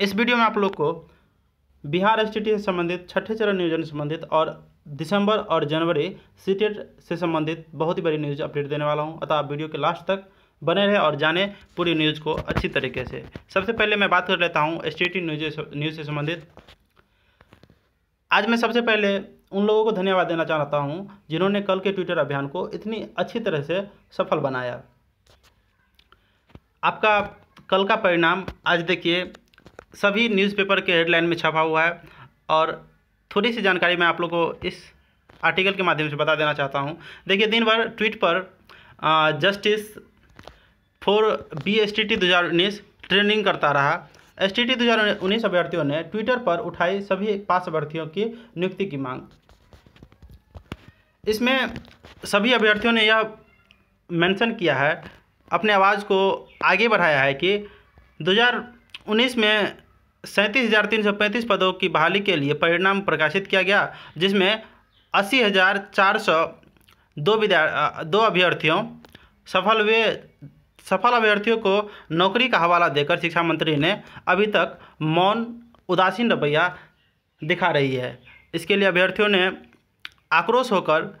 इस वीडियो में आप लोग को बिहार स्टेट से संबंधित छठे चरण नियोजन संबंधित और दिसंबर और जनवरी सीटेट से संबंधित बहुत ही बड़ी न्यूज़ अपडेट देने वाला हूं अतः आप वीडियो के लास्ट तक बने रहे और जाने पूरी न्यूज़ को अच्छी तरीके से सबसे पहले मैं बात कर लेता हूँ स्टेट न्यूज न्यूज़ से संबंधित आज मैं सबसे पहले उन लोगों को धन्यवाद देना चाहता हूँ जिन्होंने कल के ट्विटर अभियान को इतनी अच्छी तरह से सफल बनाया आपका कल का परिणाम आज देखिए सभी न्यूज़पेपर के हेडलाइन में छपा हुआ है और थोड़ी सी जानकारी मैं आप लोग को इस आर्टिकल के माध्यम से बता देना चाहता हूँ देखिए दिन भर ट्वीट पर justice for B S T T दो हज़ार उन्नीस ट्रेनिंग करता रहा एस टी टी दो हज़ार उन्नीस अभ्यर्थियों ने ट्विटर पर उठाई सभी पास अभ्यर्थियों की नियुक्ति की मांग इसमें सभी अभ्यर्थियों ने यह मेंशन किया है अपने आवाज़ को आगे बढ़ाया है कि 2019 में सैंतीस हज़ार तीन सौ पैंतीस पदों की बहाली के लिए परिणाम प्रकाशित किया गया जिसमें अस्सी हज़ार चार सौ दो विद्या दो अभ्यर्थियों सफल हुए सफल अभ्यर्थियों को नौकरी का हवाला देकर शिक्षा मंत्री ने अभी तक मौन उदासीन रवैया दिखा रही है इसके लिए अभ्यर्थियों ने आक्रोश होकर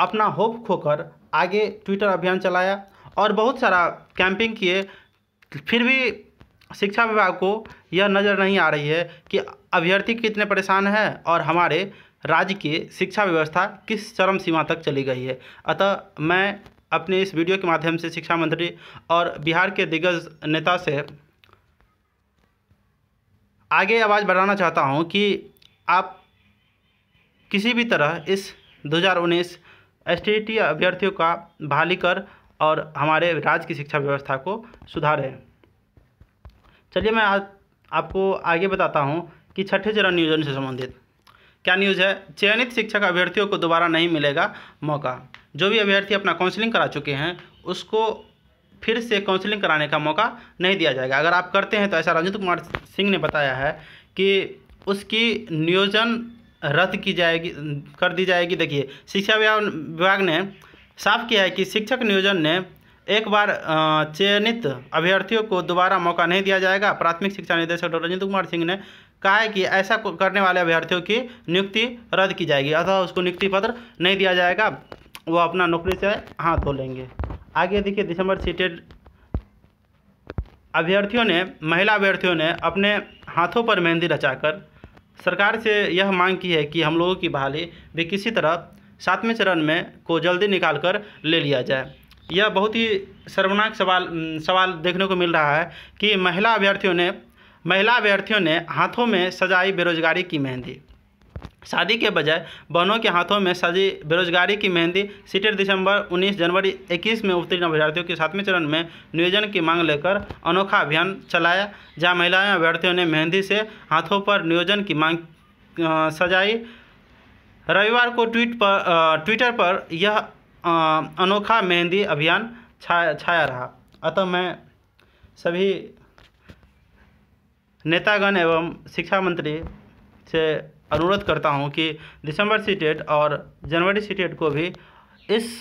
अपना होप खोकर आगे ट्विटर अभियान चलाया और बहुत सारा कैंपिंग किए फिर भी शिक्षा विभाग को यह नज़र नहीं आ रही है कि अभ्यर्थी कितने परेशान हैं और हमारे राज्य की शिक्षा व्यवस्था किस चरम सीमा तक चली गई है अतः मैं अपने इस वीडियो के माध्यम से शिक्षा मंत्री और बिहार के दिग्गज नेता से आगे आवाज़ बढ़ाना चाहता हूं कि आप किसी भी तरह इस 2019 एसटीईटी अभ्यर्थियों का बहाली कर और हमारे राज्य की शिक्षा व्यवस्था को सुधारें चलिए मैं आज आपको आगे बताता हूँ कि छठे चरण नियोजन से संबंधित क्या न्यूज़ है चयनित शिक्षक अभ्यर्थियों को दोबारा नहीं मिलेगा मौका जो भी अभ्यर्थी अपना काउंसलिंग करा चुके हैं उसको फिर से काउंसलिंग कराने का मौका नहीं दिया जाएगा अगर आप करते हैं तो ऐसा रंजित कुमार सिंह ने बताया है कि उसकी नियोजन रद्द की जाएगी कर दी जाएगी देखिए शिक्षा विभाग ने साफ किया है कि शिक्षक नियोजन ने एक बार चयनित अभ्यर्थियों को दोबारा मौका नहीं दिया जाएगा प्राथमिक शिक्षा निदेशक डॉक्टर रंजित कुमार सिंह ने कहा है कि ऐसा करने वाले अभ्यर्थियों की नियुक्ति रद्द की जाएगी अथवा उसको नियुक्ति पत्र नहीं दिया जाएगा वो अपना नौकरी से हाथ धो लेंगे आगे देखिए दिसंबर सीटेड अभ्यर्थियों ने महिला अभ्यर्थियों ने अपने हाथों पर मेहंदी रचाकर सरकार से यह मांग की है कि हम लोगों की बहाली भी किसी तरह सातवें चरण में को जल्दी निकाल कर ले लिया जाए यह बहुत ही शर्मनाक सवाल सवाल देखने को मिल रहा है कि महिला अभ्यर्थियों ने महिला अभ्यर्थियों ने हाथों में सजाई बेरोजगारी की मेहंदी शादी के बजाय बहनों के हाथों में सजी बेरोजगारी की मेहंदी सीटेट दिसंबर 19 जनवरी 21 में उत्तीर्ण अभ्यर्थियों के सातवें चरण में नियोजन की मांग लेकर अनोखा अभियान चलाया जहां महिलाएं अभ्यर्थियों ने मेहंदी से हाथों पर नियोजन की मांग सजाई रविवार को ट्वीट पर ट्विटर पर यह अनोखा मेहंदी अभियान छाया छाया रहा अतः मैं सभी नेतागण एवं शिक्षा मंत्री से अनुरोध करता हूं कि दिसंबर सीटेट और जनवरी सीटेट को भी इस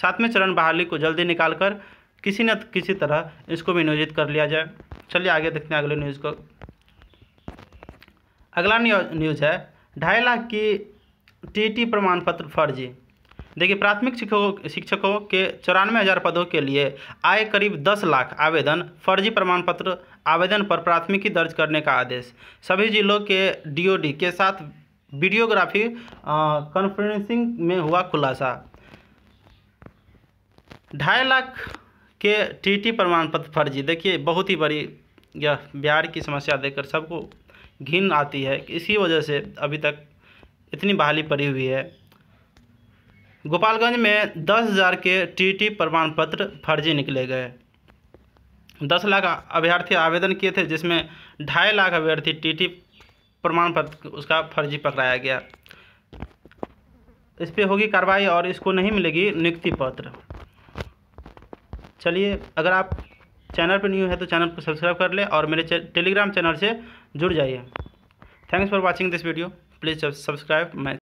सातवें चरण बहाली को जल्दी निकालकर किसी न किसी तरह इसको भी नियोजित कर लिया जाए चलिए आगे देखते हैं अगले न्यूज़ को अगला न्यूज़ है ढाई लाख की टीटी प्रमाण पत्र फर्जी देखिए प्राथमिक शिक्षकों शिक्षकों के चौरानवे हज़ार पदों के लिए आए करीब दस लाख आवेदन फर्जी प्रमाण पत्र आवेदन पर प्राथमिकी दर्ज करने का आदेश सभी जिलों के डीओडी के साथ वीडियोग्राफी कॉन्फ्रेंसिंग में हुआ खुलासा ढाई लाख के टीटी प्रमाण पत्र फर्जी देखिए बहुत ही बड़ी यह बिहार की समस्या देखकर सबको घिन आती है इसी वजह से अभी तक इतनी बहाली पड़ी हुई है गोपालगंज में दस हज़ार के टीटी प्रमाण पत्र फर्जी निकले गए दस लाख अभ्यर्थी आवेदन किए थे जिसमें ढाई लाख अभ्यर्थी टीटी प्रमाण पत्र उसका फर्जी पकड़ाया गया इस पर होगी कार्रवाई और इसको नहीं मिलेगी नियुक्ति पत्र चलिए अगर आप चैनल पर न्यू है तो चैनल को सब्सक्राइब कर ले और मेरे टेलीग्राम चैनल से जुड़ जाइए thanks for watching this video please subscribe my